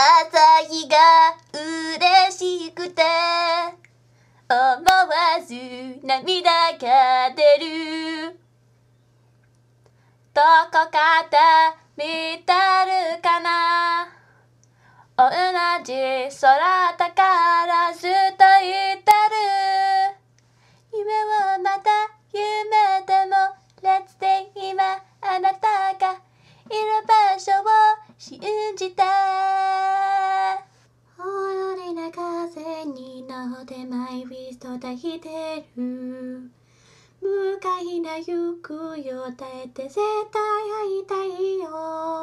朝日が嬉しくて思わず涙が出るどこかで見てるかな同じ空だからずっと言ってる夢はまた夢でも Let's stay 今あなたがいる場所を信じての手前ウィスト抱いてる向かいな行くよ耐えて絶対会いたいよ